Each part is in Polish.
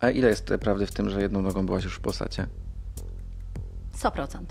A ile jest prawdy w tym, że jedną nogą byłaś już w posacie? 100%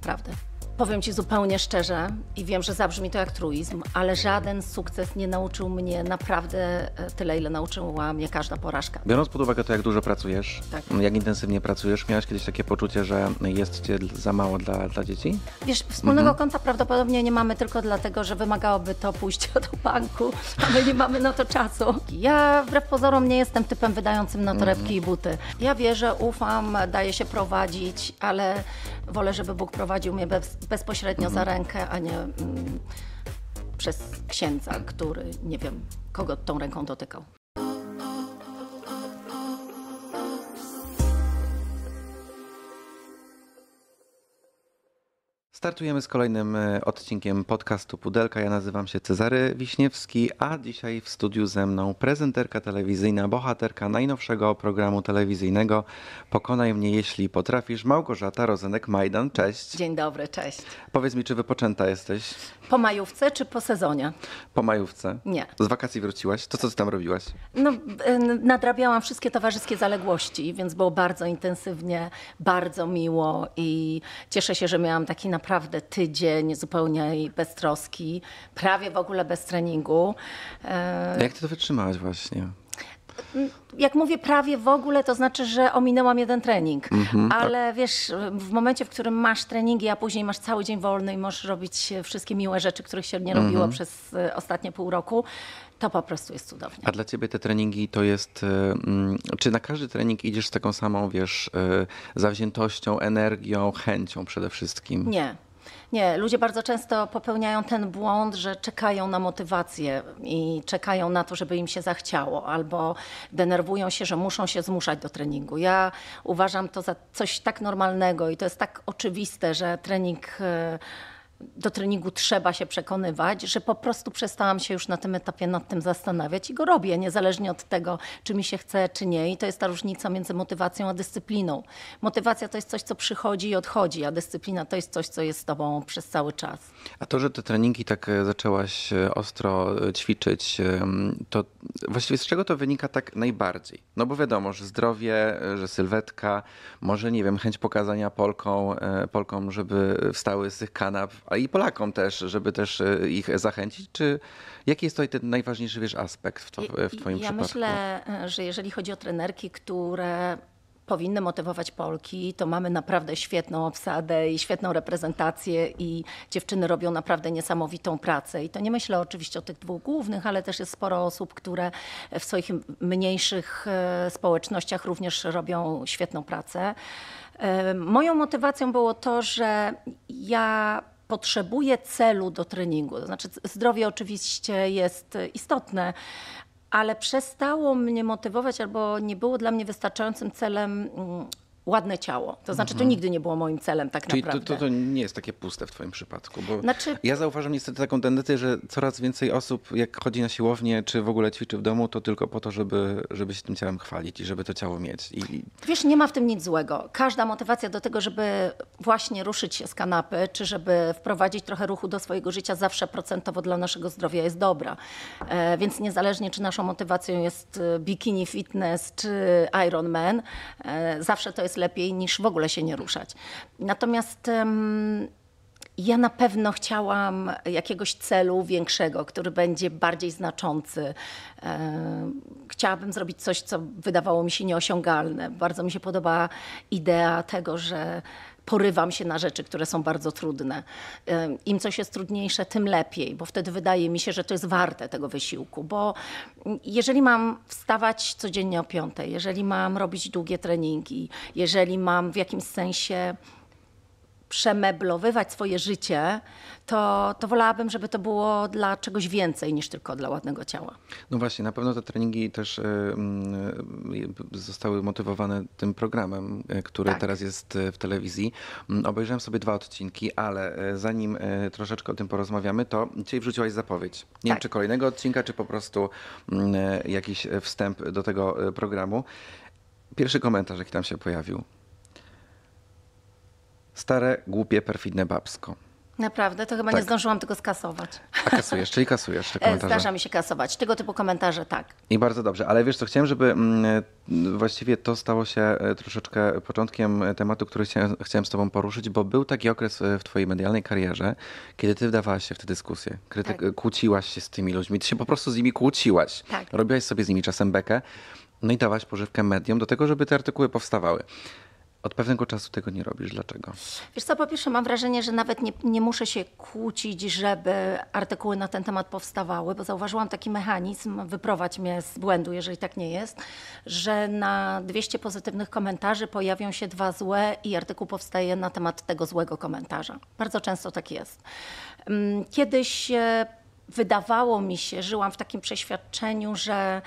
prawdy. Powiem Ci zupełnie szczerze i wiem, że zabrzmi to jak truizm, ale żaden sukces nie nauczył mnie naprawdę e, tyle, ile nauczyła mnie każda porażka. Biorąc pod uwagę to, jak dużo pracujesz, tak. jak intensywnie pracujesz, miałaś kiedyś takie poczucie, że jest Cię za mało dla, dla dzieci? Wiesz, wspólnego mhm. konta prawdopodobnie nie mamy tylko dlatego, że wymagałoby to pójścia do banku, a my nie mamy na to czasu. Ja wbrew pozorom nie jestem typem wydającym na torebki mhm. i buty. Ja wierzę, ufam, daję się prowadzić, ale wolę, żeby Bóg prowadził mnie bez bezpośrednio mhm. za rękę, a nie mm, przez księdza, który nie wiem, kogo tą ręką dotykał. Startujemy z kolejnym e, odcinkiem podcastu Pudelka. Ja nazywam się Cezary Wiśniewski, a dzisiaj w studiu ze mną prezenterka telewizyjna, bohaterka najnowszego programu telewizyjnego Pokonaj mnie, jeśli potrafisz, Małgorzata Rozenek-Majdan. Cześć. Dzień dobry, cześć. Powiedz mi, czy wypoczęta jesteś? Po majówce czy po sezonie? Po majówce. Nie. Z wakacji wróciłaś? To co ty tam robiłaś? No, e, nadrabiałam wszystkie towarzyskie zaległości, więc było bardzo intensywnie, bardzo miło i cieszę się, że miałam taki naprawdę naprawdę tydzień zupełnie bez troski, prawie w ogóle bez treningu. E, jak ty to wytrzymałaś właśnie? jak mówię prawie w ogóle, to znaczy, że ominęłam jeden trening. Mhm, tak. ale tak. wiesz, w momencie, w którym masz treningi, a później masz cały dzień wolny i możesz robić wszystkie miłe rzeczy, których się nie robiło mhm. przez e, ostatnie pół roku, to po prostu jest cudownie. A dla ciebie te treningi to jest, e, mm, czy na każdy trening idziesz z taką samą, wiesz, e, zawziętością, energią, chęcią przede wszystkim? Nie, nie, ludzie bardzo często popełniają ten błąd, że czekają na motywację i czekają na to, żeby im się zachciało, albo denerwują się, że muszą się zmuszać do treningu. Ja uważam to za coś tak normalnego i to jest tak oczywiste, że trening. Yy, do treningu trzeba się przekonywać, że po prostu przestałam się już na tym etapie nad tym zastanawiać i go robię, niezależnie od tego, czy mi się chce, czy nie. I to jest ta różnica między motywacją a dyscypliną. Motywacja to jest coś, co przychodzi i odchodzi, a dyscyplina to jest coś, co jest z tobą przez cały czas. A to, że te treningi tak e, zaczęłaś e, ostro e, ćwiczyć, to właściwie z czego to wynika tak najbardziej? No bo wiadomo, że zdrowie, że sylwetka, może nie wiem, chęć pokazania Polką, Polkom, żeby wstały z tych kanap, ale i Polakom też, żeby też e, ich zachęcić? Czy jaki jest tutaj ten najważniejszy wiesz, aspekt w, to, w Twoim ja przypadku? Ja myślę, e, że jeżeli chodzi o trenerki, które powinny motywować Polki, to mamy naprawdę świetną obsadę i świetną reprezentację i dziewczyny robią naprawdę niesamowitą pracę. I to nie myślę oczywiście o tych dwóch głównych, ale też jest sporo osób, które w swoich mniejszych e, społecznościach również robią świetną pracę. Moją motywacją było to, że ja potrzebuje celu do treningu. To znaczy, zdrowie oczywiście jest istotne, ale przestało mnie motywować albo nie było dla mnie wystarczającym celem mm, ładne ciało. To znaczy, to mhm. nigdy nie było moim celem tak Czyli naprawdę. To, to, to nie jest takie puste w twoim przypadku, bo znaczy... ja zauważam niestety taką tendencję, że coraz więcej osób jak chodzi na siłownię, czy w ogóle ćwiczy w domu, to tylko po to, żeby, żeby się tym ciałem chwalić i żeby to ciało mieć. I... Wiesz, nie ma w tym nic złego. Każda motywacja do tego, żeby właśnie ruszyć się z kanapy, czy żeby wprowadzić trochę ruchu do swojego życia, zawsze procentowo dla naszego zdrowia jest dobra. E, więc niezależnie, czy naszą motywacją jest e, bikini fitness, czy Ironman, e, zawsze to jest lepiej niż w ogóle się nie ruszać. Natomiast ja na pewno chciałam jakiegoś celu większego, który będzie bardziej znaczący. E, chciałabym zrobić coś, co wydawało mi się nieosiągalne. Bardzo mi się podoba idea tego, że porywam się na rzeczy, które są bardzo trudne. Im coś jest trudniejsze, tym lepiej, bo wtedy wydaje mi się, że to jest warte tego wysiłku, bo mm, jeżeli mam wstawać codziennie o piątej, jeżeli mam robić długie treningi, jeżeli mam w jakimś sensie przemeblowywać swoje życie, to, to wolałabym, żeby to było dla czegoś więcej niż tylko dla ładnego ciała. No właśnie, na pewno te treningi też e, mm, e, zostały motywowane tym programem, e, który tak. teraz jest w telewizji. Mm, obejrzałem sobie dwa odcinki, ale zanim troszeczkę o tym porozmawiamy, to dzisiaj wrzuciłaś zapowiedź. Nie tak. wiem, czy kolejnego odcinka, czy po prostu mm, jakiś wstęp do tego programu. Pierwszy komentarz, jaki tam się pojawił. Stare, głupie, perfidne babsko. Naprawdę? To chyba tak. nie zdążyłam tego skasować. A kasujesz, czyli kasujesz te e, komentarze. Zdarza mi się kasować. Tego typu komentarze, tak. I bardzo dobrze. Ale wiesz co, chciałem, żeby mm, właściwie to stało się e, troszeczkę początkiem e, tematu, który chciałem z tobą poruszyć, bo był taki okres w twojej medialnej karierze, kiedy ty wdawałaś się w te dyskusje. Kryty tak. Kłóciłaś się z tymi ludźmi. Ty się po prostu z nimi kłóciłaś. Tak. Robiłaś sobie z nimi czasem bekę. No i dawałaś pożywkę mediom do tego, żeby te artykuły powstawały. Od pewnego czasu tego nie robisz. Dlaczego? Wiesz co, po pierwsze mam wrażenie, że nawet nie, nie muszę się kłócić, żeby artykuły na ten temat powstawały, bo zauważyłam taki mechanizm, wyprowadź mnie z błędu, jeżeli tak nie jest, że na 200 pozytywnych komentarzy pojawią się dwa złe i artykuł powstaje na temat tego złego komentarza. Bardzo często tak jest. Mm, kiedyś e, wydawało mi się, żyłam w takim przeświadczeniu, że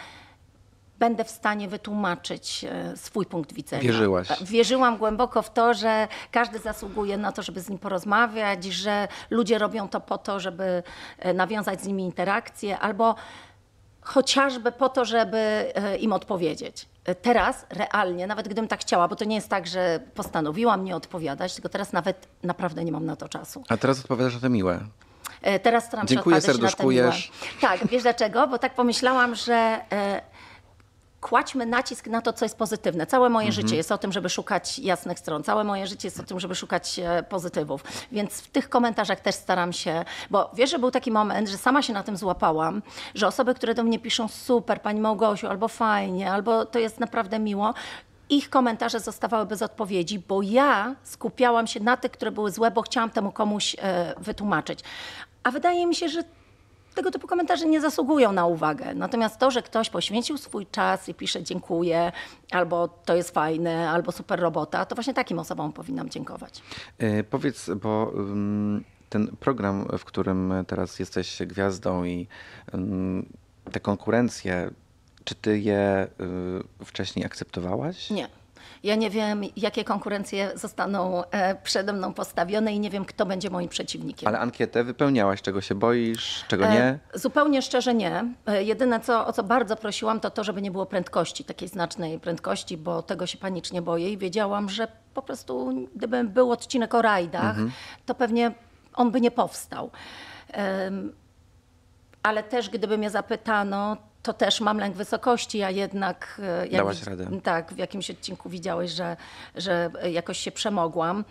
będę w stanie wytłumaczyć e, swój punkt widzenia. Wierzyłaś. E, wierzyłam głęboko w to, że każdy zasługuje na to, żeby z nim porozmawiać, że ludzie robią to po to, żeby e, nawiązać z nimi interakcje albo chociażby po to, żeby im odpowiedzieć. Teraz realnie, nawet gdybym tak chciała, bo to nie jest tak, że postanowiłam nie odpowiadać, tylko teraz nawet naprawdę nie mam na to czasu. A teraz odpowiadasz na te miłe. Teraz staram się Dziękuję, odpowiadać na te miłe. Tak, wiesz dlaczego? Bo tak pomyślałam, że kładźmy nacisk na to, co jest pozytywne. Całe moje mhm. życie jest o tym, żeby szukać jasnych stron. Całe moje życie jest o tym, żeby szukać e, pozytywów. Więc w tych komentarzach też staram się, bo wiesz, że był taki moment, że sama się na tym złapałam, że osoby, które do mnie piszą super, pani Małgosiu, albo fajnie, albo to jest naprawdę miło, ich komentarze zostawały bez odpowiedzi, bo ja skupiałam się na tych, które były złe, bo chciałam temu komuś e, wytłumaczyć. A wydaje mi się, że tego typu komentarze nie zasługują na uwagę. Natomiast to, że ktoś poświęcił swój czas i pisze dziękuję, albo to jest fajne, albo super robota, to właśnie takim osobom powinnam dziękować. E, powiedz, bo. Mm, ten program, w którym teraz jesteś gwiazdą i mm, te konkurencje, czy ty je y, wcześniej akceptowałaś? Nie. Ja nie wiem, jakie konkurencje zostaną e, przede mną postawione i nie wiem, kto będzie moim przeciwnikiem. Ale ankietę wypełniałaś, czego się boisz, czego nie? E, zupełnie szczerze nie. E, jedyne, co, o co bardzo prosiłam, to to, żeby nie było prędkości, takiej znacznej prędkości, bo tego się panicznie boję i wiedziałam, że po prostu gdybym był odcinek o rajdach, mhm. to pewnie on by nie powstał. ale też gdyby mnie zapytano, to też mam lęk wysokości, a jednak e, jak, Dałaś radę. Tak, w jakimś odcinku widziałeś, że, że jakoś się przemogłam.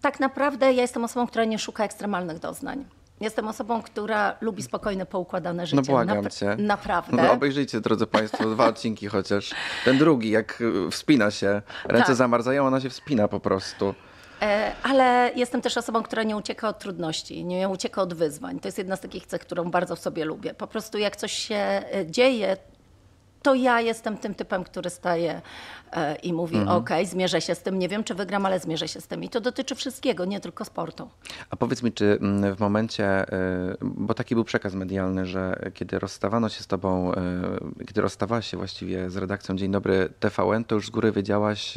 Tak naprawdę ja jestem osobą, która nie szuka ekstremalnych doznań. Jestem osobą, która lubi spokojne, poukładane no życie. No błagam cię. Naprawdę. No obejrzyjcie, drodzy Państwo, dwa odcinki chociaż. Ten drugi, jak wspina się, ręce tak. zamarzają, ona się wspina po prostu. E, ale jestem też osobą, która nie ucieka od trudności, nie ucieka od wyzwań. To jest jedna z takich cech, którą bardzo w sobie lubię. Po prostu jak coś się e, dzieje, to ja jestem tym typem, który staje e, i mówi: mhm. OK, zmierzę się z tym, nie wiem czy wygram, ale zmierzę się z tym. I to dotyczy wszystkiego, nie tylko sportu. A powiedz mi, czy mm, w momencie, e, bo taki był przekaz medialny, że kiedy rozstawano się z tobą, e, kiedy rozstawałaś się właściwie z redakcją Dzień Dobry TVN, to już z góry wiedziałaś,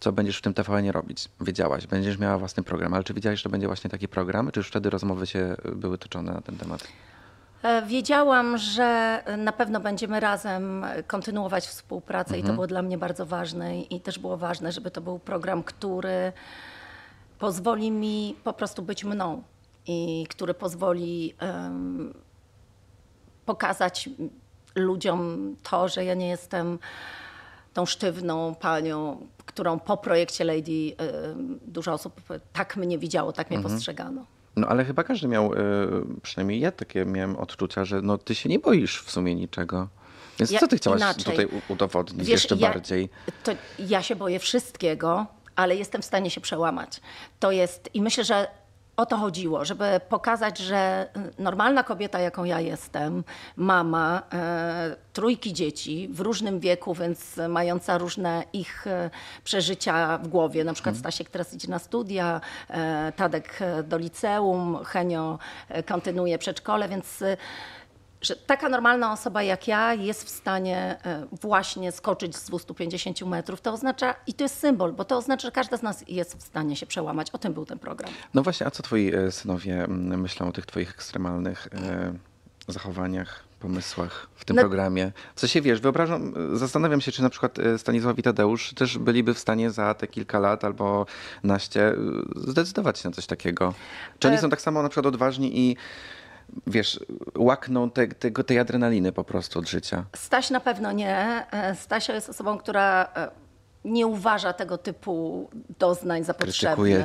co będziesz w tym TVN robić. Wiedziałaś, będziesz miała własny program, ale czy wiedziałaś, że będzie właśnie taki program? Czy już wtedy rozmowy się były toczone na ten temat? E, wiedziałam, że na pewno będziemy razem kontynuować współpracę mhm. i to mhm. było dla mnie bardzo ważne i też było ważne, żeby to był program, który pozwoli mi po prostu być mną i który pozwoli um, pokazać ludziom to, że ja nie jestem tą sztywną panią, którą po projekcie Lady um, dużo osób tak mnie widziało, tak mnie mhm. postrzegano. No ale chyba każdy miał, y, przynajmniej ja takie miałem odczucia, że no ty się nie boisz w sumie niczego. Więc ja, co ty chciałaś inaczej. tutaj udowodnić Wiesz, jeszcze ja, bardziej? To ja się boję wszystkiego, ale jestem w stanie się przełamać. To jest i myślę, że o to chodziło, żeby pokazać, że y, normalna kobieta, jaką ja jestem, mama e, trójki dzieci w różnym wieku, więc mająca różne ich y, przeżycia w głowie. Na przykład mhm. Stasiek teraz idzie na studia, e, Tadek do liceum, Henio kontynuuje przedszkole, więc że taka normalna osoba jak ja jest w stanie e, właśnie skoczyć z 250 metrów, to oznacza, i to jest symbol, bo to oznacza, że każda z nas jest w stanie się przełamać. O tym był ten program. No właśnie, a co twoi e, synowie myślą o tych twoich ekstremalnych e, zachowaniach? pomysłach w tym no. programie. Co się wiesz, wyobrażam, zastanawiam się, czy na przykład Stanisław i Tadeusz też byliby w stanie za te kilka lat albo naście zdecydować się na coś takiego. Czy oni są tak samo na przykład odważni i wiesz, łakną te, tego, tej adrenaliny po prostu od życia? Staś na pewno nie. E, Stasia jest osobą, która e, nie uważa tego typu doznań za potrzebne.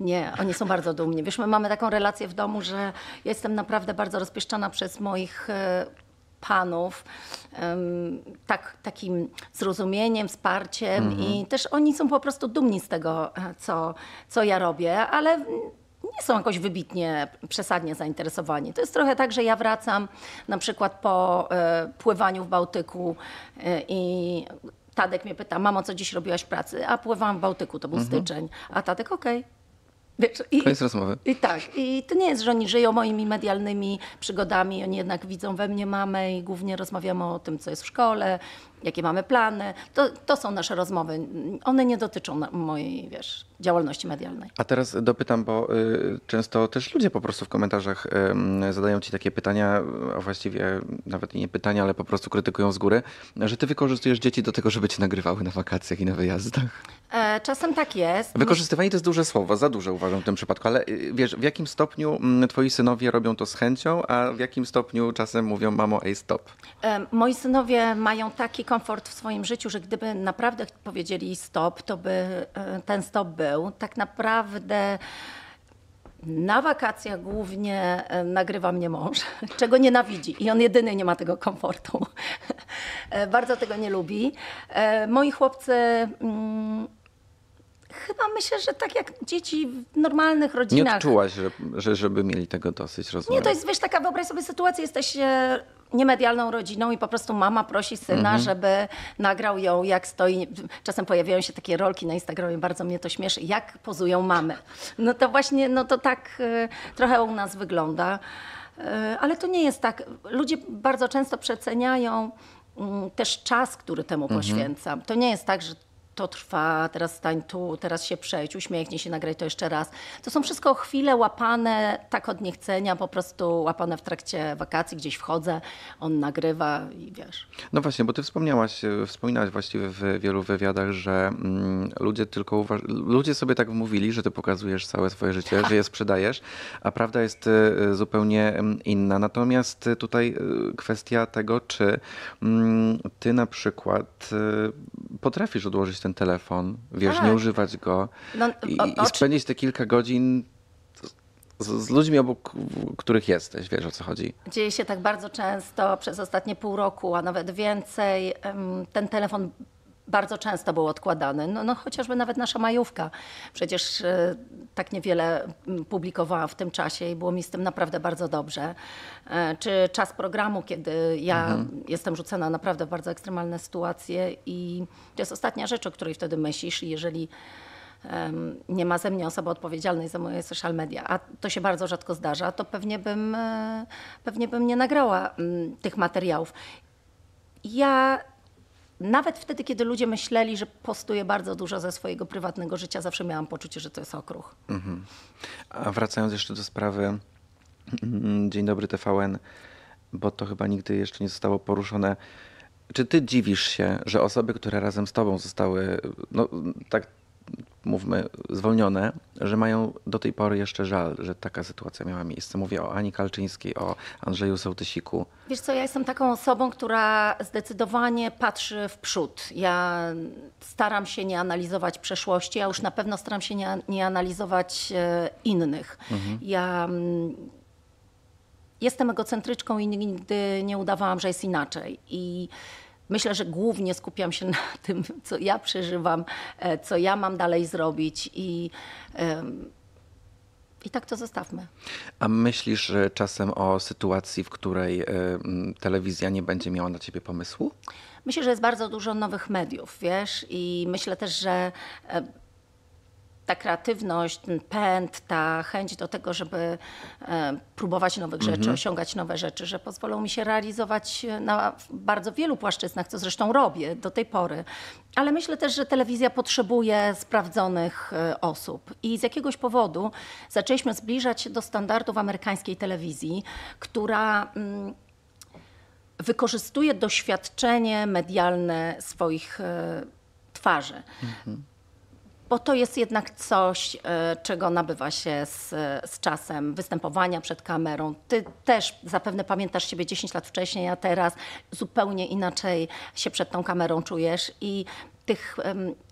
Nie, oni są bardzo dumni. Wiesz, my mamy taką relację w domu, że jestem naprawdę bardzo rozpieszczana przez moich e, panów tak, takim zrozumieniem, wsparciem mhm. i też oni są po prostu dumni z tego, co, co ja robię, ale nie są jakoś wybitnie, przesadnie zainteresowani. To jest trochę tak, że ja wracam na przykład po e, pływaniu w Bałtyku e, i Tadek mnie pyta, mamo, co dziś robiłaś w pracy? A pływałam w Bałtyku, to był mhm. styczeń. A Tadek, okej. Okay. Wiesz, i, Koniec rozmowy. I tak. I to nie jest, że oni żyją moimi medialnymi przygodami. Oni jednak widzą we mnie mamę i głównie rozmawiamy o tym, co jest w szkole, jakie mamy plany. To, to są nasze rozmowy. One nie dotyczą mojej wiesz, działalności medialnej. A teraz dopytam, bo y, często też ludzie po prostu w komentarzach y, zadają ci takie pytania, a właściwie nawet nie pytania, ale po prostu krytykują z góry, że ty wykorzystujesz dzieci do tego, żeby cię nagrywały na wakacjach i na wyjazdach. E, czasem tak jest. Wykorzystywanie to jest duże słowo, za duże uważam w tym przypadku, ale y, wiesz, w jakim stopniu twoi synowie robią to z chęcią, a w jakim stopniu czasem mówią mamo, ej stop? E, moi synowie mają taki komfort w swoim życiu, że gdyby naprawdę powiedzieli stop, to by e, ten stop był. Tak naprawdę na wakacjach głównie e, nagrywa mnie mąż, czego nienawidzi i on jedyny nie ma tego komfortu. E, bardzo tego nie lubi. Moi chłopcy. Mm, chyba myślę, że tak jak dzieci w normalnych rodzinach. Nie odczułaś, że, że żeby mieli tego dosyć, rozumiem? Nie, to jest, wiesz, taka, wyobraź sobie sytuację, jesteś niemedialną rodziną i po prostu mama prosi syna, mhm. żeby nagrał ją, jak stoi. Czasem pojawiają się takie rolki na Instagramie, bardzo mnie to śmieszy, jak pozują mamy. No to właśnie, no to tak y, trochę u nas wygląda. Y, ale to nie jest tak. Ludzie bardzo często przeceniają mm, też czas, który temu mhm. poświęcam. Mhm. To nie jest tak, że to trwa, teraz stań tu, teraz się przejdź, uśmiechnij się, nagraj to jeszcze raz. To są wszystko chwile łapane tak od niechcenia, po prostu łapane w trakcie wakacji, gdzieś wchodzę, on nagrywa i wiesz. No właśnie, bo ty wspomniałaś, e, wspominałaś właściwie w wielu wywiadach, że mm, ludzie tylko ludzie sobie tak mówili, że ty pokazujesz całe swoje życie, że je sprzedajesz, a prawda jest e, zupełnie mm, inna. Natomiast tutaj e, kwestia tego, czy mm, ty na przykład potrafisz odłożyć ten telefon, wiesz, tak. nie używać go no, i, o, i spędzić te kilka godzin z, z, ludźmi, obok których jesteś, wiesz o co chodzi. Dzieje się tak bardzo często przez ostatnie pół roku, a nawet więcej. Ten telefon bardzo często był odkładany. No, no chociażby nawet nasza majówka. Przecież e, tak niewiele mm, publikowałam w tym czasie i było mi z tym naprawdę bardzo dobrze. E, czy czas programu, kiedy ja mhm. jestem rzucana naprawdę w bardzo ekstremalne sytuacje i to jest ostatnia rzecz, o której wtedy myślisz jeżeli nie ma ze mnie osoby odpowiedzialnej za moje social media, a to się bardzo rzadko zdarza, to pewnie bym, e, pewnie bym nie nagrała mm, tych materiałów. Ja nawet wtedy, kiedy ludzie myśleli, że postuję bardzo dużo ze swojego prywatnego życia, zawsze miałam poczucie, że to jest okruch. Mhm. A wracając jeszcze do sprawy mm, Dzień Dobry TVN, bo to chyba nigdy jeszcze nie zostało poruszone. Czy ty dziwisz się, że osoby, które razem z tobą zostały, no tak mówmy, zwolnione, że mają do tej pory jeszcze żal, że taka sytuacja miała miejsce. Mówię o Ani Kalczyńskiej, o Andrzeju Sołtysiku. Wiesz co, ja jestem taką osobą, która zdecydowanie patrzy w przód. Ja staram się nie analizować przeszłości, a już na pewno staram się nie, nie analizować e, innych. Mhm. Ja mm, jestem egocentryczką i nigdy nie udawałam, że jest inaczej. I Myślę, że głównie skupiam się na tym, co ja przeżywam, e, co ja mam dalej zrobić i, i tak to zostawmy. A myślisz czasem o sytuacji, w której e, telewizja nie będzie miała na ciebie pomysłu? Myślę, że jest bardzo dużo nowych mediów, wiesz, i myślę też, że e, ta kreatywność, ten pęd, ta chęć do tego, żeby e, próbować nowych mhm. rzeczy, osiągać nowe rzeczy, że pozwolą mi się realizować e, na bardzo wielu płaszczyznach, co zresztą robię do tej pory. Ale myślę też, że telewizja potrzebuje sprawdzonych e, osób. I z jakiegoś powodu zaczęliśmy zbliżać się do standardów amerykańskiej telewizji, która mm, wykorzystuje doświadczenie medialne swoich twarzy. Mhm bo to jest jednak coś, e, czego nabywa się z, z czasem występowania przed kamerą. Ty też zapewne pamiętasz siebie 10 lat wcześniej, a teraz zupełnie inaczej się przed tą kamerą czujesz i tych,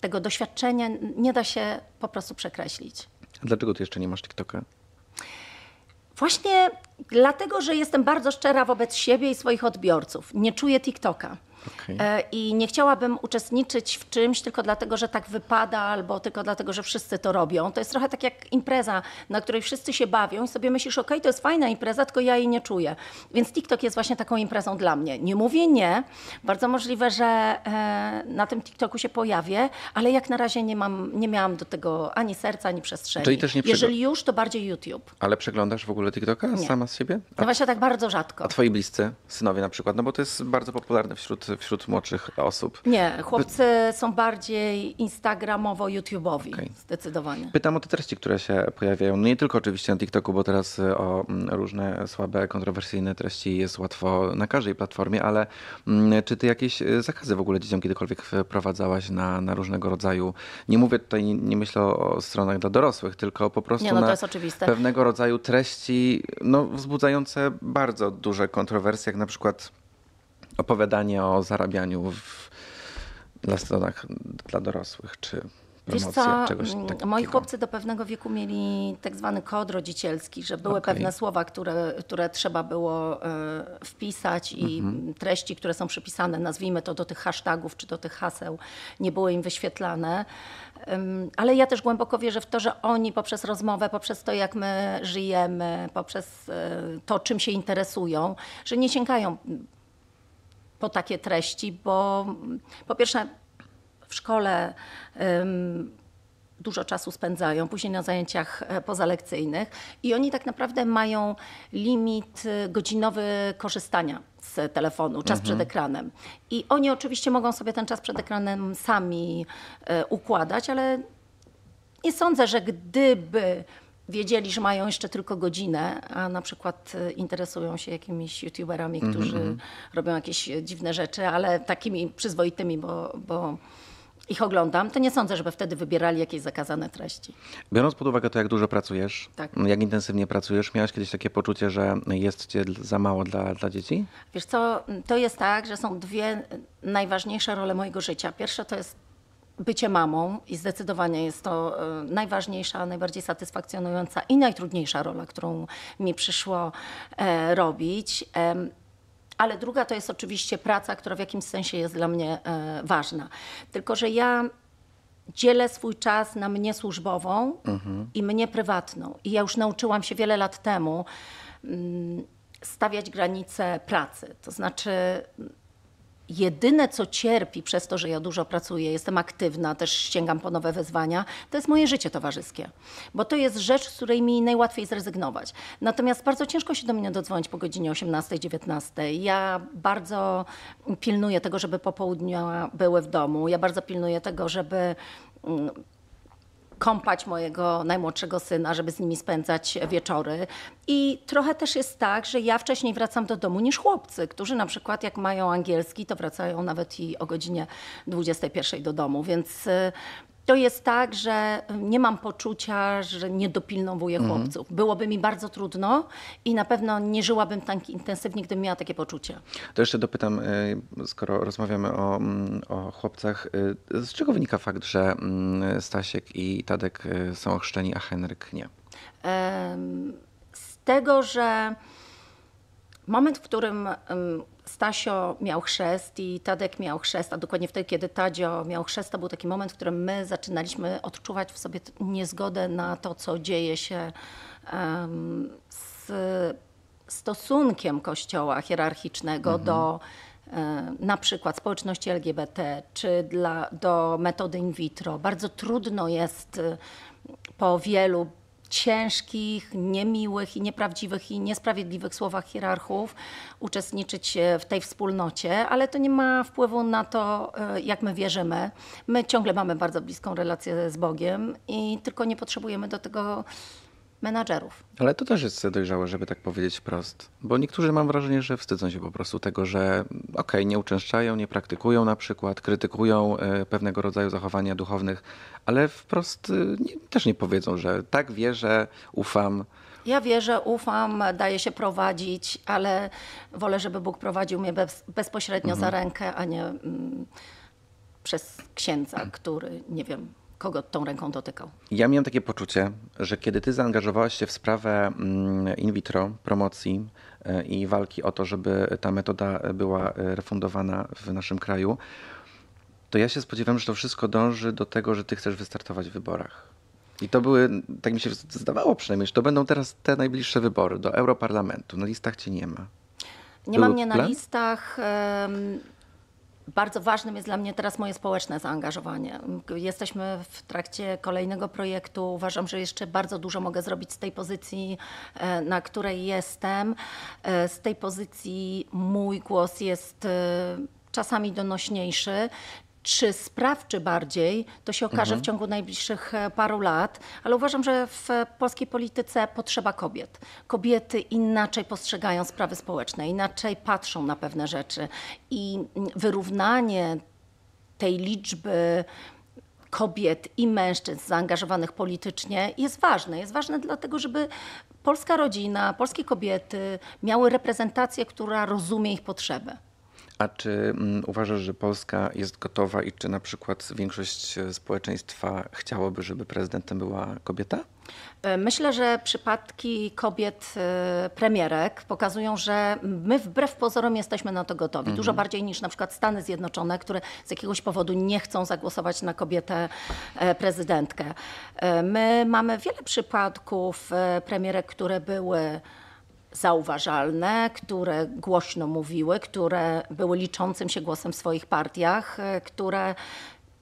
tego doświadczenia nie da się po prostu przekreślić. A dlaczego ty jeszcze nie masz TikToka? Właśnie dlatego, że jestem bardzo szczera wobec siebie i swoich odbiorców. Nie czuję TikToka. Okay. E, I nie chciałabym uczestniczyć w czymś tylko dlatego, że tak wypada, albo tylko dlatego, że wszyscy to robią. To jest trochę tak jak impreza, na której wszyscy się bawią i sobie myślisz, okej, okay, to jest fajna impreza, tylko ja jej nie czuję. Więc TikTok jest właśnie taką imprezą dla mnie. Nie mówię nie, bardzo możliwe, że e, na tym TikToku się pojawię, ale jak na razie nie, mam, nie miałam do tego ani serca, ani przestrzeni. Czyli też nie Jeżeli już, to bardziej YouTube. Ale przeglądasz w ogóle TikToka nie. sama z siebie? A, no właśnie tak bardzo rzadko. A twoi bliscy, synowie na przykład, no bo to jest bardzo popularne wśród wśród młodszych osób. Nie, chłopcy By... są bardziej instagramowo-youtubowi okay. zdecydowanie. Pytam o te treści, które się pojawiają. No nie tylko oczywiście na TikToku, bo teraz y, o mm, różne słabe, kontrowersyjne treści jest łatwo na każdej platformie, ale mm, czy ty jakieś y, zakazy w ogóle dzieciom kiedykolwiek wprowadzałaś na, na różnego rodzaju, nie mówię tutaj, nie myślę o stronach dla dorosłych, tylko po prostu nie, no, na pewnego rodzaju treści no, wzbudzające bardzo duże kontrowersje, jak na przykład opowiadanie o zarabianiu w, stronach dla dorosłych, czy Wiesz co, moi chłopcy do pewnego wieku mieli tak zwany kod rodzicielski, że były okay. pewne słowa, które, które trzeba było e, wpisać i mm -hmm. treści, które są przypisane, nazwijmy to do tych hashtagów czy do tych haseł, nie były im wyświetlane. ale ja też głęboko wierzę w to, że oni poprzez rozmowę, poprzez to, jak my żyjemy, poprzez e, to, czym się interesują, że nie sięgają po takie treści, bo po pierwsze w szkole dużo czasu spędzają, później na zajęciach e, pozalekcyjnych i oni tak naprawdę mają limit e, godzinowy korzystania z telefonu, czas mhm. przed ekranem. I oni oczywiście mogą sobie ten czas przed ekranem sami e, układać, ale nie sądzę, że gdyby wiedzieli, że mają jeszcze tylko godzinę, a na przykład e, interesują się jakimiś youtuberami, mhm, którzy mm -hmm. robią jakieś e, dziwne rzeczy, ale takimi przyzwoitymi, bo, bo ich oglądam, to nie sądzę, żeby wtedy wybierali jakieś zakazane treści. Biorąc pod uwagę to, jak dużo pracujesz, tak. jak intensywnie pracujesz, miałaś kiedyś takie poczucie, że jest cię za mało dla, dla dzieci? Wiesz co, to jest tak, że są dwie najważniejsze role mojego życia. Pierwsza to jest bycie mamą i zdecydowanie jest to e, najważniejsza, najbardziej satysfakcjonująca i najtrudniejsza rola, którą mi przyszło e, robić. Ale druga to jest oczywiście praca, która w jakimś sensie jest dla mnie e, ważna. Tylko, że ja dzielę swój czas na mnie służbową mhm. i mnie prywatną. I ja już nauczyłam się wiele lat temu mm, stawiać granice pracy. To znaczy Jedyne, co cierpi przez to, że ja dużo pracuję, jestem aktywna, też sięgam po nowe wezwania, to jest moje życie towarzyskie, bo to jest rzecz, z której mi najłatwiej zrezygnować. Natomiast bardzo ciężko się do mnie dodzwonić po godzinie 18-19. Ja bardzo pilnuję tego, żeby popołudnia były w domu, ja bardzo pilnuję tego, żeby mm, kąpać mojego najmłodszego syna, żeby z nimi spędzać wieczory. I trochę też jest tak, że ja wcześniej wracam do domu niż chłopcy, którzy na przykład jak mają angielski, to wracają nawet i o godzinie 21 do domu, więc y, to jest tak, że nie mam poczucia, że nie dopilnowuję mhm. chłopców. Byłoby mi bardzo trudno i na pewno nie żyłabym tak intensywnie, gdybym miała takie poczucie. To jeszcze dopytam, e, skoro rozmawiamy o, mm, o chłopcach, e, z czego wynika fakt, że mm, Stasiek i Tadek e, są ochrzczeni, a Henryk nie? Z tego, że moment, w którym Stasio miał chrzest i Tadek miał chrzest, a dokładnie wtedy, kiedy Tadzio miał chrzest, to był taki moment, w którym my zaczynaliśmy odczuwać w sobie niezgodę na to, co dzieje się um, z stosunkiem kościoła hierarchicznego mhm. do na przykład społeczności LGBT czy dla, do metody in vitro. Bardzo trudno jest y, po wielu ciężkich, niemiłych i nieprawdziwych i niesprawiedliwych słowach hierarchów uczestniczyć e, w tej wspólnocie, ale to nie ma wpływu na to, e, jak my wierzymy. My ciągle mamy bardzo bliską relację z Bogiem i tylko nie potrzebujemy do tego menadżerów. Ale to też jest dojrzałe, żeby tak powiedzieć wprost. Bo niektórzy mam wrażenie, że wstydzą się po prostu tego, że okej, okay, nie uczęszczają, nie praktykują na przykład, krytykują e, pewnego rodzaju zachowania duchownych, ale wprost e, nie, też nie powiedzą, że tak wierzę, ufam. Ja wierzę, ufam, daję się prowadzić, ale wolę, żeby Bóg prowadził mnie bez, bezpośrednio mhm. za rękę, a nie mm, przez księdza, który, nie wiem, kogo tą ręką dotykał? Ja miałem takie poczucie, że kiedy ty zaangażowałaś się w sprawę mm, in vitro, promocji e, i walki o to, żeby ta metoda e, była e, refundowana w naszym kraju, to ja się spodziewałem, że to wszystko dąży do tego, że ty chcesz wystartować w wyborach. I to były, tak mi się zdawało przynajmniej, że to będą teraz te najbliższe wybory do Europarlamentu. Na listach cię nie ma. Nie Był ma mnie plan? na listach. Bardzo ważnym jest dla mnie teraz moje społeczne zaangażowanie. Jesteśmy w trakcie kolejnego projektu. Uważam, że jeszcze bardzo dużo mogę zrobić z tej pozycji, e, na której jestem. E, z tej pozycji mój głos jest e, czasami donośniejszy czy sprawczy bardziej, to się okaże mhm. w ciągu najbliższych e, paru lat, ale uważam, że w e, polskiej polityce potrzeba kobiet. Kobiety inaczej postrzegają sprawy społeczne, inaczej patrzą na pewne rzeczy i mm, wyrównanie tej liczby kobiet i mężczyzn zaangażowanych politycznie jest ważne. Jest ważne dlatego, żeby polska rodzina, polskie kobiety miały reprezentację, która rozumie ich potrzeby. A czy mm, uważasz, że Polska jest gotowa i czy na przykład większość e, społeczeństwa chciałoby, żeby prezydentem była kobieta? E, myślę, że przypadki kobiet e, premierek pokazują, że my wbrew pozorom jesteśmy na to gotowi. Dużo mhm. bardziej niż na przykład Stany Zjednoczone, które z jakiegoś powodu nie chcą zagłosować na kobietę prezydentkę. My mamy wiele przypadków premierek, które były zauważalne, które głośno mówiły, które były liczącym się głosem w swoich partiach, e, które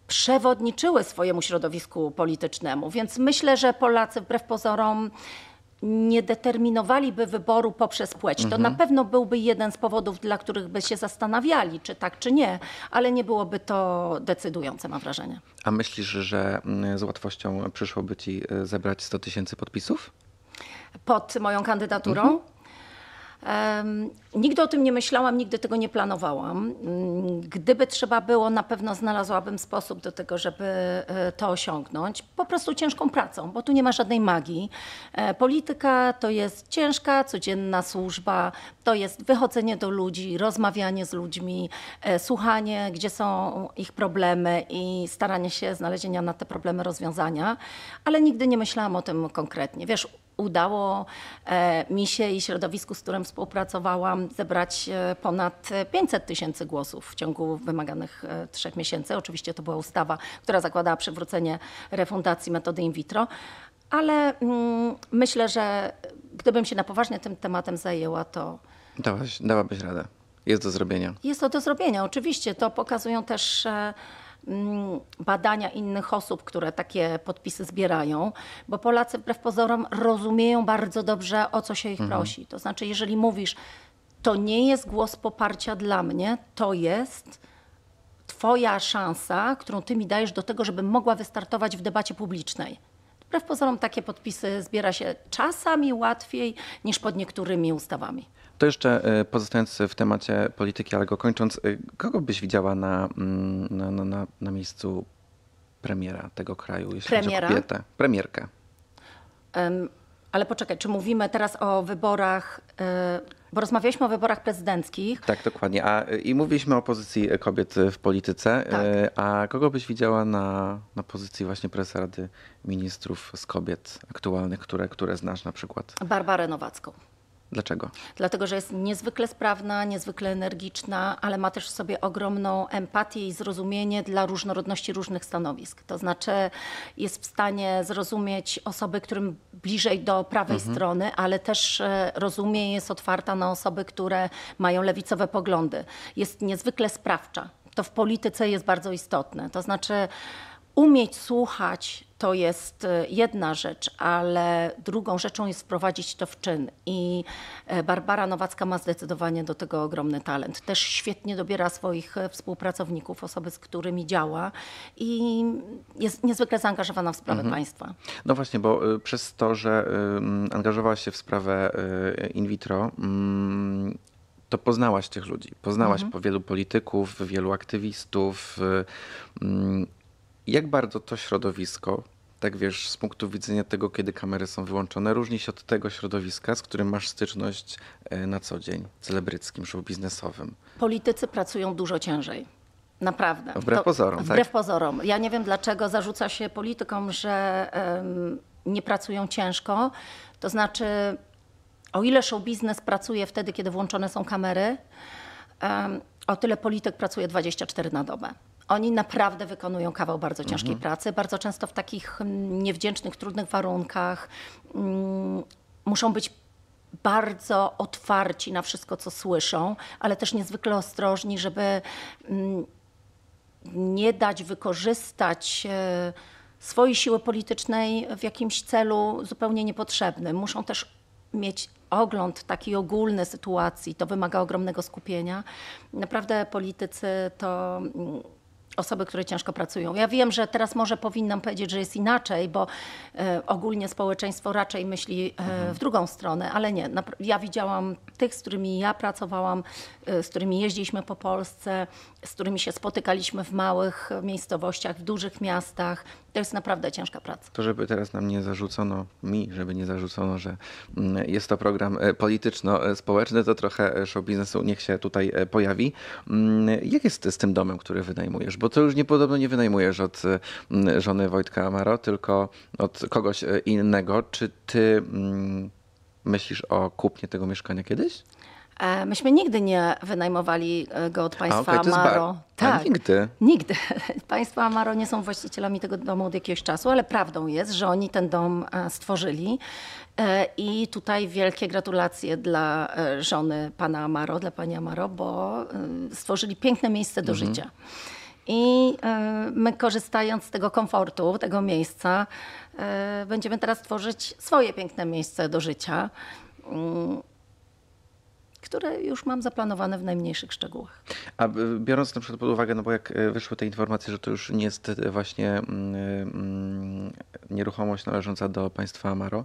przewodniczyły swojemu środowisku politycznemu. Więc myślę, że Polacy wbrew pozorom nie determinowaliby wyboru poprzez płeć. To mhm. na pewno byłby jeden z powodów, dla których by się zastanawiali, czy tak, czy nie, ale nie byłoby to decydujące, mam wrażenie. A myślisz, że mm, z łatwością przyszłoby ci e, zebrać 100 tysięcy podpisów? Pod moją kandydaturą? Mhm. Um, nigdy o tym nie myślałam, nigdy tego nie planowałam. Mm, gdyby trzeba było, na pewno znalazłabym sposób do tego, żeby e, to osiągnąć. Po prostu ciężką pracą, bo tu nie ma żadnej magii. E, polityka to jest ciężka, codzienna służba, to jest wychodzenie do ludzi, rozmawianie z ludźmi, e, słuchanie, gdzie są ich problemy i staranie się znalezienia na te problemy rozwiązania, ale nigdy nie myślałam o tym konkretnie. Wiesz, udało e, mi się i środowisku, z którym współpracowałam, zebrać e, ponad 500 tysięcy głosów w ciągu wymaganych e, trzech miesięcy. Oczywiście to była ustawa, która zakładała przywrócenie refundacji metody in vitro, ale mm, myślę, że gdybym się na poważnie tym tematem zajęła, to. Dałaś, dałabyś radę. Jest do zrobienia. Jest to do zrobienia, oczywiście. To pokazują też Mm, badania innych osób, które takie podpisy zbierają, bo Polacy wbrew pozorom rozumieją bardzo dobrze, o co się ich mhm. prosi. To znaczy, jeżeli mówisz, to nie jest głos poparcia dla mnie, to jest twoja szansa, którą ty mi dajesz do tego, żebym mogła wystartować w debacie publicznej. Wbrew pozorom takie podpisy zbiera się czasami łatwiej niż pod niektórymi ustawami. To jeszcze e, pozostając w temacie polityki, ale go kończąc, e, kogo byś widziała mm, na, na, na, na miejscu premiera tego kraju, jeśli premiera? chodzi o kobietę? Premierkę. Um, ale poczekaj, czy mówimy teraz o wyborach... E, bo rozmawialiśmy o wyborach prezydenckich. Tak, dokładnie. A, I mówiliśmy o pozycji kobiet w polityce. Tak. A kogo byś widziała na, na pozycji właśnie prezesa Rady Ministrów z kobiet aktualnych, które, które znasz na przykład? Barbarę Nowacką. Dlaczego? Dlatego, że jest niezwykle sprawna, niezwykle energiczna, ale ma też w sobie ogromną empatię i zrozumienie dla różnorodności różnych stanowisk. To znaczy jest w stanie zrozumieć osoby, którym bliżej do prawej mhm. strony, ale też e, rozumie, jest otwarta na osoby, które mają lewicowe poglądy. Jest niezwykle sprawcza. To w polityce jest bardzo istotne. To znaczy Umieć słuchać to jest e, jedna rzecz, ale drugą rzeczą jest wprowadzić to w czyn. I e, Barbara Nowacka ma zdecydowanie do tego ogromny talent. Też świetnie dobiera swoich e, współpracowników, osoby, z którymi działa i jest niezwykle zaangażowana w sprawę mhm. państwa. No właśnie, bo przez to, że angażowała się w sprawę in vitro, mm, to poznałaś tych ludzi. Poznałaś mhm. wielu polityków, wielu aktywistów mm, jak bardzo to środowisko, tak wiesz, z punktu widzenia tego, kiedy kamery są wyłączone, różni się od tego środowiska, z którym masz styczność e, na co dzień, celebryckim, showbiznesowym? Politycy pracują dużo ciężej. Naprawdę. Wbrew to, pozorom. Tak? Wbrew tak? pozorom. Ja nie wiem, dlaczego zarzuca się politykom, że um, nie pracują ciężko. To znaczy, o ile show biznes pracuje wtedy, kiedy włączone są kamery, um, o tyle polityk pracuje 24 na dobę. Oni naprawdę wykonują kawał bardzo ciężkiej mhm. pracy, bardzo często w takich mm, niewdzięcznych, trudnych warunkach. Mm, muszą być bardzo otwarci na wszystko, co słyszą, ale też niezwykle ostrożni, żeby mm, nie dać wykorzystać e, swojej siły politycznej w jakimś celu zupełnie niepotrzebnym. Muszą też mieć ogląd taki ogólny sytuacji. To wymaga ogromnego skupienia. Naprawdę politycy to osoby, które ciężko pracują. Ja wiem, że teraz może powinnam powiedzieć, że jest inaczej, bo e, ogólnie społeczeństwo raczej myśli e, w drugą stronę, ale nie. Na, ja widziałam tych, z którymi ja pracowałam, e, z którymi jeździliśmy po Polsce, z którymi się spotykaliśmy w małych miejscowościach, w dużych miastach, to jest naprawdę ciężka praca. To, żeby teraz nam nie zarzucono, mi, żeby nie zarzucono, że mm, jest to program e, polityczno-społeczny, to trochę e, show biznesu niech się tutaj e, pojawi. Mm, jak jest z tym domem, który wynajmujesz? Bo to już niepodobno nie wynajmujesz od mm, żony Wojtka Amaro, tylko od kogoś innego. Czy ty myślisz o kupnie tego mieszkania kiedyś? E, myśmy nigdy nie wynajmowali e, go od państwa A, okay, Amaro. Tak, A nigdy. Nigdy. Państwo Amaro nie są właścicielami tego domu od jakiegoś czasu, ale prawdą jest, że oni ten dom e, stworzyli. I tutaj wielkie gratulacje dla żony pana Amaro, dla pani Amaro, bo stworzyli piękne miejsce do mhm. życia. I my korzystając z tego komfortu, tego miejsca, będziemy teraz tworzyć swoje piękne miejsce do życia mm, które już mam zaplanowane w najmniejszych szczegółach. A y, biorąc na przykład pod uwagę, no bo jak y, wyszły te informacje, że to już nie jest y, właśnie mm, mm, nieruchomość należąca do państwa Amaro,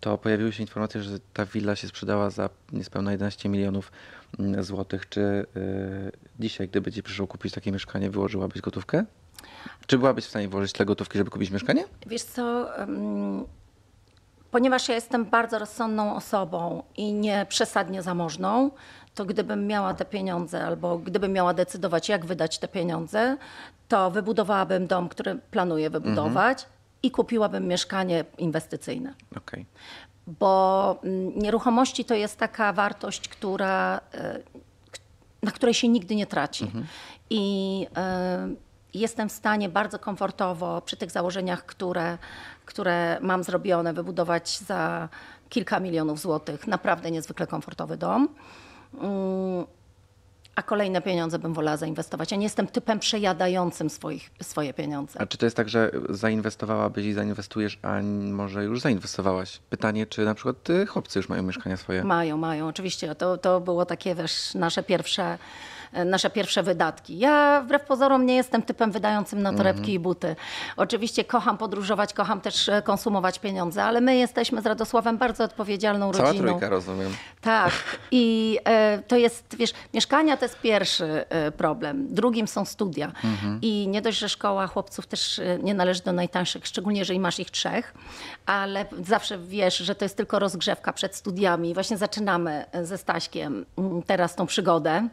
to pojawiły się informacje, że ta willa się sprzedała za niespełna 11 milionów mm, złotych. Czy dzisiaj, gdyby ci przyszło kupić takie mieszkanie, wyłożyłabyś gotówkę? Czy byłabyś w stanie włożyć tyle gotówki, żeby kupić mieszkanie? Wiesz co, Ponieważ ja jestem bardzo rozsądną osobą i nie przesadnie zamożną, to gdybym miała te pieniądze albo gdybym miała decydować, jak wydać te pieniądze, to wybudowałabym dom, który planuję wybudować mhm. i kupiłabym mieszkanie inwestycyjne. Okay. Bo mm, nieruchomości to jest taka wartość, która, e, na której się nigdy nie traci. Mhm. I y, jestem w stanie bardzo komfortowo przy tych założeniach, które które mam zrobione, wybudować za kilka milionów złotych naprawdę niezwykle komfortowy dom. Mm, a kolejne pieniądze bym wolała zainwestować. Ja nie jestem typem przejadającym swoich, swoje pieniądze. A czy to jest tak, że zainwestowałabyś i zainwestujesz, a może już zainwestowałaś? Pytanie, czy na przykład y, chłopcy już mają mieszkania swoje? Mają, mają. Oczywiście. To, to było takie, wiesz, nasze pierwsze E, nasze pierwsze wydatki. Ja wbrew pozorom nie jestem typem wydającym na torebki mm -hmm. i buty. Oczywiście kocham podróżować, kocham też e, konsumować pieniądze, ale my jesteśmy z Radosławem bardzo odpowiedzialną Cała rodziną. Cała trójka, rozumiem. Tak. I e, to jest, wiesz, mieszkania to jest pierwszy e, problem. Drugim są studia. Mm -hmm. I nie dość, że szkoła chłopców też e, nie należy do najtańszych, szczególnie jeżeli masz ich trzech, ale zawsze wiesz, że to jest tylko rozgrzewka przed studiami. Właśnie zaczynamy ze Staśkiem mm, teraz tą przygodę.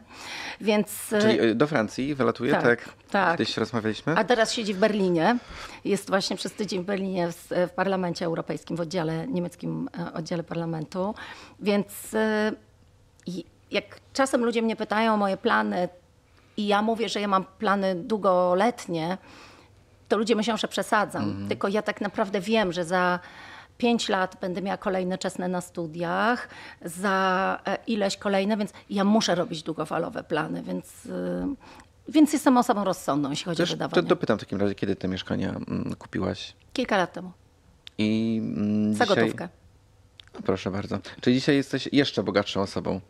Więc... E, Czyli e, do Francji wylatuje, tak? Tak. tak. Kiedyś rozmawialiśmy. A teraz siedzi w Berlinie. Jest właśnie przez tydzień w Berlinie w, e, w Parlamencie Europejskim, w oddziale niemieckim oddziale parlamentu. Więc jak czasem ludzie mnie pytają o moje plany i ja mówię, że ja mam plany długoletnie, to ludzie myślą, że przesadzam. Mhm. Tylko ja tak naprawdę wiem, że za 5 lat będę miała kolejne czesne na studiach, za e, ileś kolejne, więc ja muszę robić długofalowe plany, więc y, więc jestem osobą rozsądną, jeśli chodzi Też, o wydawanie. To dopytam w takim razie, kiedy te mieszkania mm, kupiłaś? Kilka lat temu. I mm, Za dzisiaj... gotówkę. No, proszę bardzo. Czy dzisiaj jesteś jeszcze bogatszą osobą?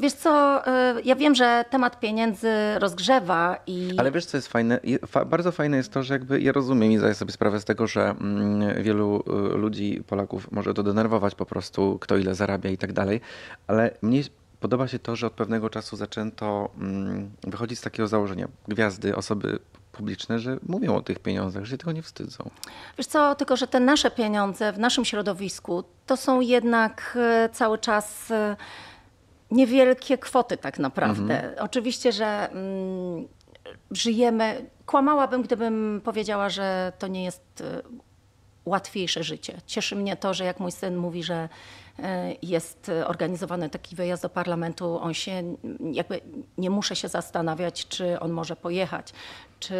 Wiesz co, e, ja wiem, że temat pieniędzy rozgrzewa i... Ale wiesz co jest fajne? Bardzo fajne jest to, że jakby ja rozumiem i zdaję sobie sprawę z tego, że mm, wielu e, ludzi, Polaków może to denerwować po prostu, kto ile zarabia i tak dalej, ale mnie podoba się to, że od pewnego czasu zaczęto mm, wychodzić z takiego założenia. Gwiazdy, osoby publiczne, że mówią o tych pieniądzach, że się tego nie wstydzą. Wiesz co, tylko że te nasze pieniądze w naszym środowisku to są jednak e, cały czas niewielkie kwoty tak naprawdę. Mhm. Oczywiście, że mm, żyjemy, kłamałabym, gdybym powiedziała, że to nie jest y, łatwiejsze życie. Cieszy mnie to, że jak mój syn mówi, że y, jest organizowany taki wyjazd do parlamentu, on się jakby nie muszę się zastanawiać, czy on może pojechać, czy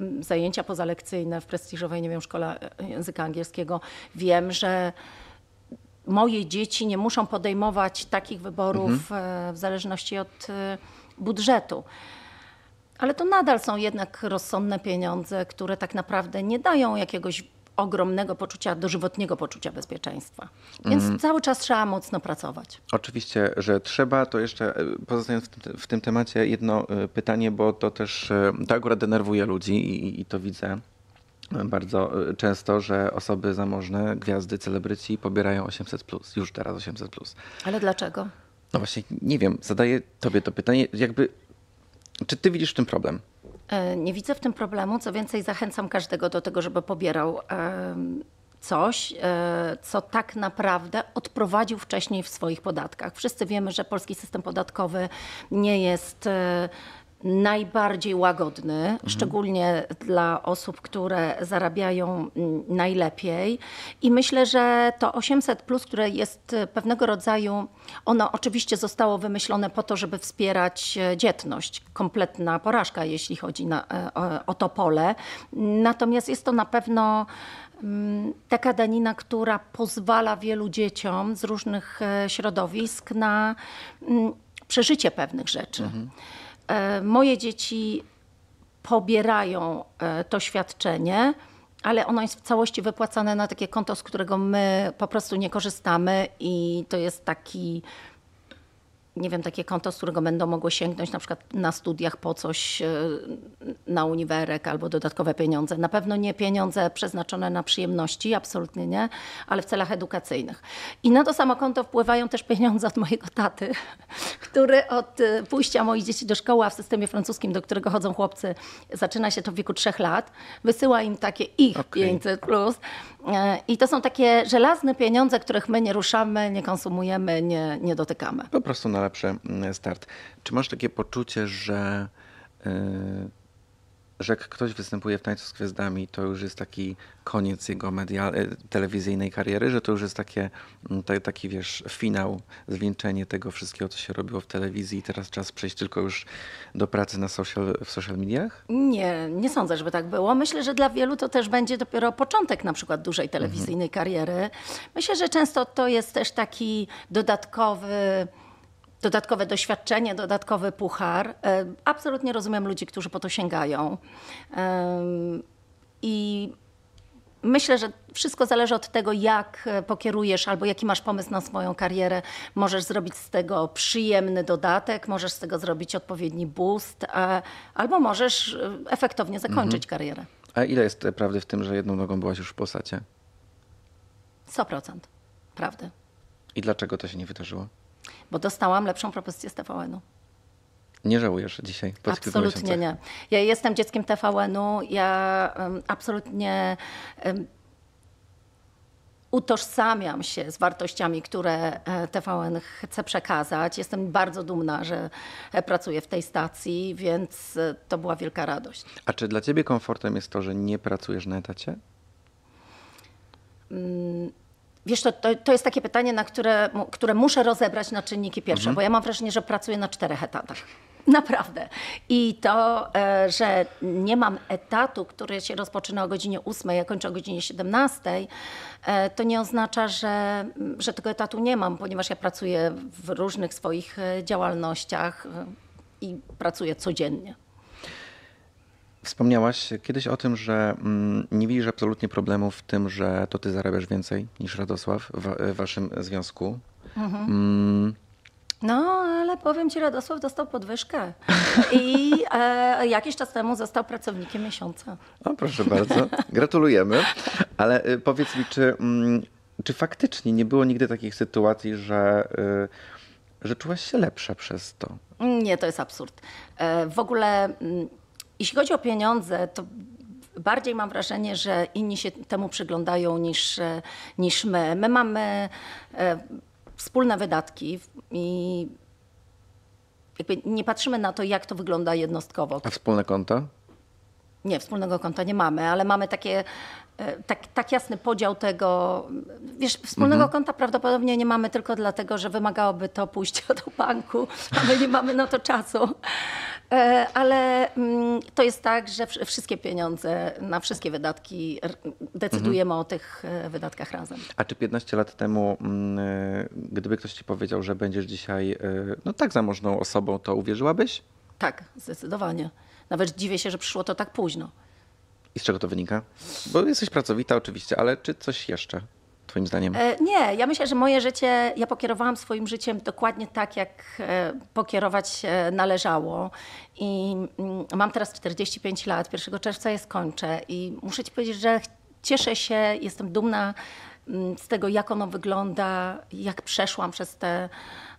mm, zajęcia pozalekcyjne w prestiżowej, nie wiem, szkole y, języka angielskiego. Wiem, że moje dzieci nie muszą podejmować takich wyborów mhm. E, w zależności od e, budżetu. Ale to nadal są jednak rozsądne pieniądze, które tak naprawdę nie dają jakiegoś ogromnego poczucia, dożywotniego poczucia bezpieczeństwa. Więc mm. cały czas trzeba mocno pracować. Oczywiście, że trzeba. To jeszcze e, pozostając w tym, w tym temacie, jedno pytanie, bo to też to akurat denerwuje ludzi i, i to widzę bardzo y, często, że osoby zamożne, gwiazdy, celebryci pobierają 800, plus, już teraz 800. Plus. Ale dlaczego? No właśnie, nie wiem, zadaję tobie to pytanie, jakby, czy ty widzisz w tym problem? E, nie widzę w tym problemu. Co więcej, zachęcam każdego do tego, żeby pobierał e, coś, e, co tak naprawdę odprowadził wcześniej w swoich podatkach. Wszyscy wiemy, że polski system podatkowy nie jest najbardziej łagodny, mhm. szczególnie dla osób, które zarabiają najlepiej. I myślę, że to 800, plus, które jest e, pewnego rodzaju, ono oczywiście zostało wymyślone po to, żeby wspierać e, dzietność. Kompletna porażka, jeśli chodzi na, e, o, o to pole. Natomiast jest to na pewno taka danina, która pozwala wielu dzieciom z różnych środowisk na przeżycie pewnych rzeczy. Mhm. E, moje dzieci pobierają e, to świadczenie, ale ono jest w całości wypłacane na takie konto, z którego my po prostu nie korzystamy i to jest taki nie wiem, takie konto, z którego będą mogły sięgnąć na przykład na studiach po coś e, na uniwerek albo dodatkowe pieniądze. Na pewno nie pieniądze przeznaczone na przyjemności, absolutnie nie, ale w celach edukacyjnych. I na to samo konto wpływają też pieniądze od mojego taty, który od e, pójścia moich dzieci do szkoły, w systemie francuskim, do którego chodzą chłopcy, zaczyna się to w wieku trzech lat, wysyła im takie ich okay. 500+, plus, E, I to są takie żelazne pieniądze, których my nie ruszamy, nie konsumujemy, nie, nie dotykamy. Po prostu na lepszy mm, start. Czy masz takie poczucie, że. Yy że jak ktoś występuje w Tańcu z Gwiazdami, to już jest taki koniec jego medial e, telewizyjnej kariery, że to już jest takie, mm, taki wiesz, finał, zwieńczenie tego wszystkiego, co się robiło w telewizji i teraz czas przejść tylko już do pracy na social, w social mediach? Nie, nie sądzę, żeby tak było. Myślę, że dla wielu to też będzie dopiero początek na przykład dużej mhm. telewizyjnej mhm. kariery. Myślę, że często to jest też taki dodatkowy dodatkowe doświadczenie, dodatkowy puchar. E, absolutnie rozumiem ludzi, którzy po to sięgają. E, I myślę, że wszystko zależy od tego, jak e, pokierujesz albo jaki masz pomysł na swoją karierę. Możesz zrobić z tego przyjemny dodatek, możesz z tego zrobić odpowiedni boost, albo możesz efektownie zakończyć mhm. karierę. A ile jest prawdy w tym, że jedną nogą byłaś już w posacie? 100% prawdy. I dlaczego to się nie wydarzyło? bo dostałam lepszą propozycję z TVN-u. Nie żałujesz dzisiaj po Absolutnie nie. Ja jestem dzieckiem TVN-u. Ja um, absolutnie um, utożsamiam się z wartościami, które e, TVN chce przekazać. Jestem bardzo dumna, że e, pracuję w tej stacji, więc e, to była wielka radość. A czy dla ciebie komfortem jest to, że nie pracujesz na etacie? Mm, Wiesz, to, to, to, jest takie pytanie, na które, które muszę rozebrać na czynniki pierwsze, mhm. bo ja mam wrażenie, że pracuję na czterech etatach. Naprawdę. I to, e, że nie mam etatu, który się rozpoczyna o godzinie 8, a kończę o godzinie 17, e, to nie oznacza, że, że tego etatu nie mam, ponieważ ja pracuję w różnych swoich e, działalnościach i pracuję codziennie. Wspomniałaś kiedyś o tym, że mm, nie widzisz absolutnie problemu w tym, że to ty zarabiasz więcej niż Radosław w waszym związku. Mhm. Mm. No, ale powiem ci, Radosław dostał podwyżkę i e, jakiś czas temu został pracownikiem miesiąca. O, proszę bardzo, gratulujemy. Ale y, powiedz mi, czy, mm, czy faktycznie nie było nigdy takich sytuacji, że, y, że czułaś się lepsza przez to? Nie, to jest absurd. E, w ogóle mm, jeśli chodzi o pieniądze, to bardziej mam wrażenie, że inni się temu przyglądają niż, e, niż my. My mamy e, wspólne wydatki i nie patrzymy na to, jak to wygląda jednostkowo. A wspólne konta? Nie, wspólnego konta nie mamy, ale mamy takie E, tak, tak, jasny podział tego. Wiesz, wspólnego mhm. konta prawdopodobnie nie mamy tylko dlatego, że wymagałoby to pójścia do banku, a my nie mamy na to czasu. E, ale mm, to jest tak, że wszystkie pieniądze na wszystkie wydatki decydujemy mhm. o tych e, wydatkach razem. A czy 15 lat temu, mm, gdyby ktoś ci powiedział, że będziesz dzisiaj no tak zamożną osobą, to uwierzyłabyś? Tak, zdecydowanie. Nawet dziwię się, że przyszło to tak późno. I z czego to wynika? Bo jesteś pracowita oczywiście, ale czy coś jeszcze? Twoim zdaniem? E, nie, ja myślę, że moje życie, ja pokierowałam swoim życiem dokładnie tak, jak e, pokierować e, należało. I mm, mam teraz 45 lat, 1 czerwca je skończę i muszę Ci powiedzieć, że cieszę się, jestem dumna mm, z tego, jak ono wygląda, jak przeszłam przez te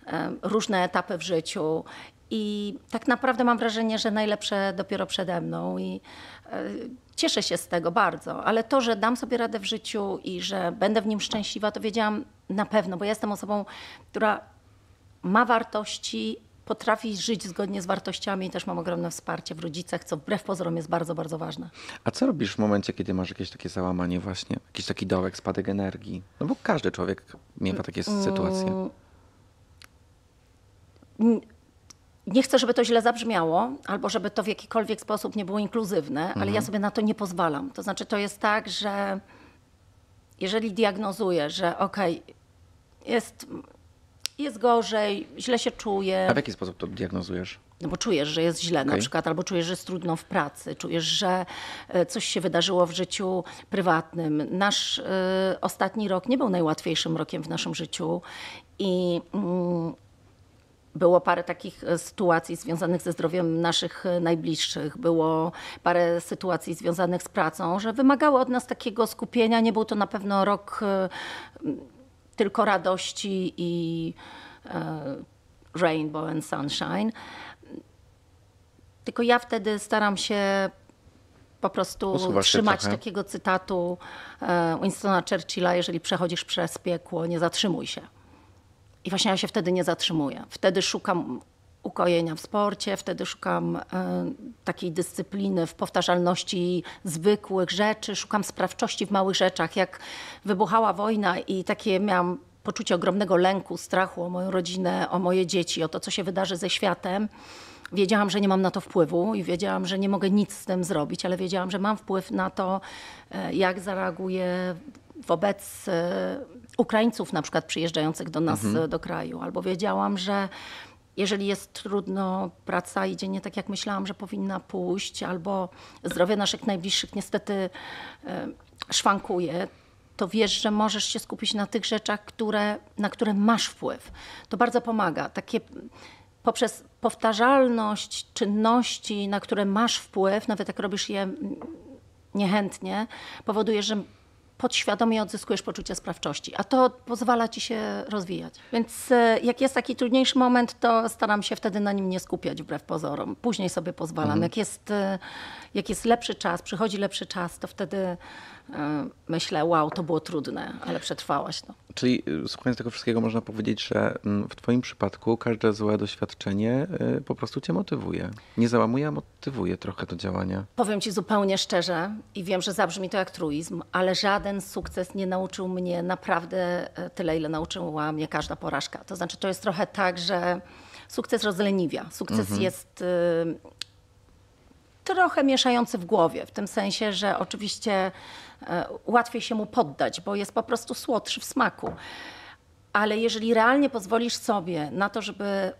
e, różne etapy w życiu. I tak naprawdę mam wrażenie, że najlepsze dopiero przede mną. I e, Cieszę się z tego bardzo, ale to, że dam sobie radę w życiu i że będę w nim szczęśliwa, to wiedziałam na pewno, bo ja jestem osobą, która ma wartości, potrafi żyć zgodnie z wartościami i też mam ogromne wsparcie w rodzicach, co wbrew pozorom jest bardzo, bardzo ważne. A co robisz w momencie, kiedy masz jakieś takie załamanie właśnie, jakiś taki dołek, spadek energii? No bo każdy człowiek miewa takie mm. sytuacje. Mm nie chcę, żeby to źle zabrzmiało, albo żeby to w jakikolwiek sposób nie było inkluzywne, mhm. ale ja mhm. sobie na to nie pozwalam. To znaczy, to jest tak, że jeżeli diagnozuję, że okej, okay, jest, jest gorzej, źle się czuję. A w jaki sposób to diagnozujesz? No bo czujesz, że jest źle okay. na przykład, albo czujesz, że jest trudno w pracy, czujesz, że e, coś się wydarzyło w życiu prywatnym. Nasz y, ostatni rok nie był najłatwiejszym rokiem w naszym życiu i y, było parę takich e, sytuacji związanych ze zdrowiem naszych e, najbliższych, było parę sytuacji związanych z pracą, że wymagało od nas takiego skupienia. Nie był to na pewno rok e, tylko radości i rainbow and sunshine. Tylko ja wtedy staram się po prostu Usuwasz trzymać takiego cytatu Winstona Churchilla, jeżeli przechodzisz przez piekło, nie zatrzymuj się. I właśnie ja się wtedy nie zatrzymuję. Wtedy szukam ukojenia w sporcie, wtedy szukam e, takiej dyscypliny w powtarzalności zwykłych rzeczy, szukam sprawczości w małych rzeczach. Jak wybuchała wojna i takie miałam poczucie ogromnego lęku, strachu o moją rodzinę, o moje dzieci, o to, co się wydarzy ze światem. Wiedziałam, że nie mam na to wpływu i wiedziałam, że nie mogę nic z tym zrobić, ale wiedziałam, że mam wpływ na to, e, jak zareaguję wobec e, Ukraińców na przykład przyjeżdżających do nas mhm. do kraju, albo wiedziałam, że jeżeli jest trudno, praca idzie nie tak jak myślałam, że powinna pójść, albo zdrowie naszych najbliższych niestety e, szwankuje, to wiesz, że możesz się skupić na tych rzeczach, które, na które masz wpływ. To bardzo pomaga. Takie poprzez powtarzalność czynności, na które masz wpływ, nawet jak robisz je mm, niechętnie, powoduje, że podświadomie odzyskujesz poczucie sprawczości, a to pozwala ci się rozwijać. Więc e, jak jest taki trudniejszy moment, to staram się wtedy na nim nie skupiać wbrew pozorom. Później sobie pozwalam. Mhm. Jak, jest, e, jak jest lepszy czas, przychodzi lepszy czas, to wtedy E, myślę, wow, to było trudne, ale przetrwałaś to. Czyli y, słuchając tego wszystkiego, można powiedzieć, że mm, w Twoim przypadku każde złe doświadczenie y, po prostu Cię motywuje. Nie załamuje, a motywuje trochę do działania. Powiem Ci zupełnie szczerze i wiem, że zabrzmi to jak truizm, ale żaden sukces nie nauczył mnie naprawdę e, tyle, ile nauczyła mnie każda porażka. To znaczy, to jest trochę tak, że sukces rozleniwia. Sukces mhm. jest y, trochę mieszający w głowie, w tym sensie, że oczywiście E, łatwiej się mu poddać, bo jest po prostu słodszy w smaku. Ale jeżeli realnie pozwolisz sobie na to, żeby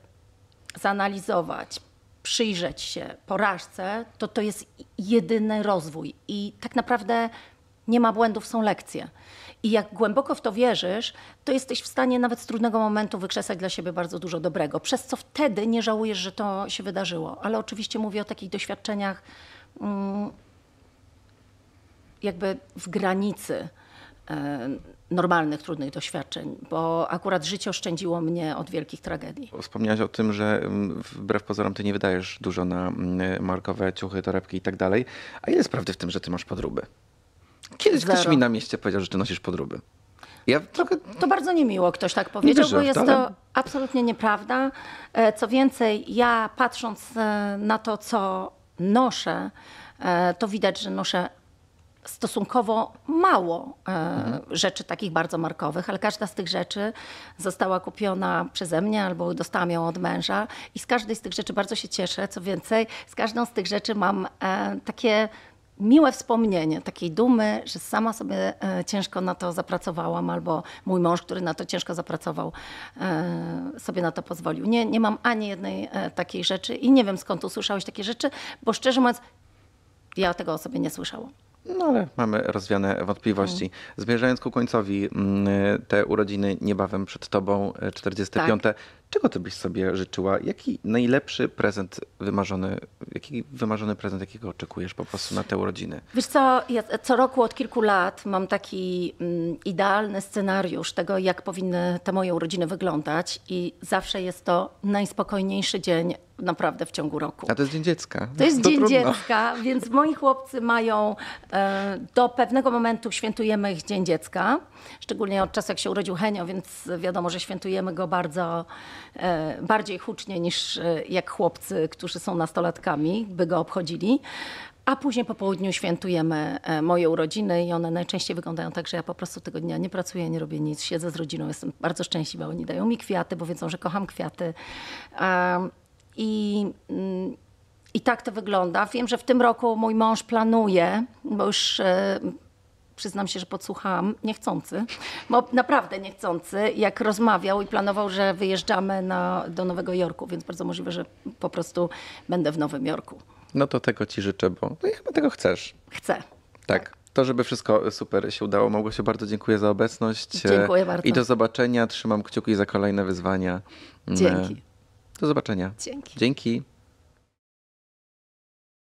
zanalizować, przyjrzeć się porażce, to to jest jedyny rozwój. I tak naprawdę nie ma błędów, są lekcje. I jak głęboko w to wierzysz, to jesteś w stanie nawet z trudnego momentu wykrzesać dla siebie bardzo dużo dobrego, przez co wtedy nie żałujesz, że to się wydarzyło. Ale oczywiście mówię o takich doświadczeniach. Mm, jakby w granicy e, normalnych, trudnych doświadczeń, bo akurat życie oszczędziło mnie od wielkich tragedii. Wspomniałaś o tym, że mm, wbrew pozorom ty nie wydajesz dużo na mm, markowe ciuchy, torebki i tak dalej. A ile jest prawdy w tym, że ty masz podróby? Kiedyś Zero. ktoś mi na mieście powiedział, że ty nosisz podróby. Ja trochę... To bardzo niemiło ktoś tak powiedział, bo jest to absolutnie nieprawda. E, co więcej, ja patrząc e, na to, co noszę, to widać, że noszę stosunkowo mało mhm. rzeczy takich bardzo markowych, ale każda z tych rzeczy została kupiona przeze mnie albo dostałam ją od męża i z każdej z tych rzeczy bardzo się cieszę. Co więcej, z każdą z tych rzeczy mam e, takie miłe wspomnienie takiej dumy, że sama sobie e, ciężko na to zapracowałam, albo mój mąż, który na to ciężko zapracował, sobie na to pozwolił. Nie, nie mam ani jednej takiej rzeczy i nie wiem skąd usłyszałeś takie rzeczy, bo szczerze mówiąc, ja tego o sobie nie słyszałam. No ale mamy rozwiane wątpliwości. Zmierzając ku końcowi, mm, te urodziny niebawem przed tobą, 45. E, tak. Czego ty byś sobie życzyła? Jaki najlepszy prezent wymarzony, jaki wymarzony prezent, jakiego oczekujesz po prostu na te urodziny? Wiesz co, ja co roku od kilku lat mam taki mm, idealny scenariusz tego, jak powinny te moje urodziny wyglądać i zawsze jest to najspokojniejszy dzień naprawdę w ciągu roku. A to jest dzień dziecka. To jest to dzień trudno. dziecka, więc moi chłopcy mają e, do pewnego momentu świętujemy ich dzień dziecka, szczególnie od czasu jak się urodził Henio, więc wiadomo, że świętujemy go bardzo E, bardziej hucznie niż e, jak chłopcy, którzy są nastolatkami, by go obchodzili. A później po południu świętujemy e, moje urodziny i one najczęściej wyglądają tak, że ja po prostu tego dnia nie pracuję, nie robię nic, siedzę z rodziną, jestem bardzo szczęśliwa. Oni dają mi kwiaty, bo wiedzą, że kocham kwiaty. I, mm, i tak to wygląda. Wiem, że w tym roku mój mąż planuje, bo już przyznam się, że podsłuchałam, niechcący, bo naprawdę niechcący, jak rozmawiał i planował, że wyjeżdżamy na, do Nowego Jorku, więc bardzo możliwe, że po prostu będę w Nowym Jorku. No to tego ci życzę, bo no i chyba tego chcesz. Chcę. tak. tak. to, żeby wszystko super się udało. Małgosiu, bardzo dziękuję za obecność. Dziękuję e, bardzo. I do zobaczenia. Trzymam kciuki za kolejne wyzwania. Dzięki. E, do zobaczenia. Dzięki. Dzięki.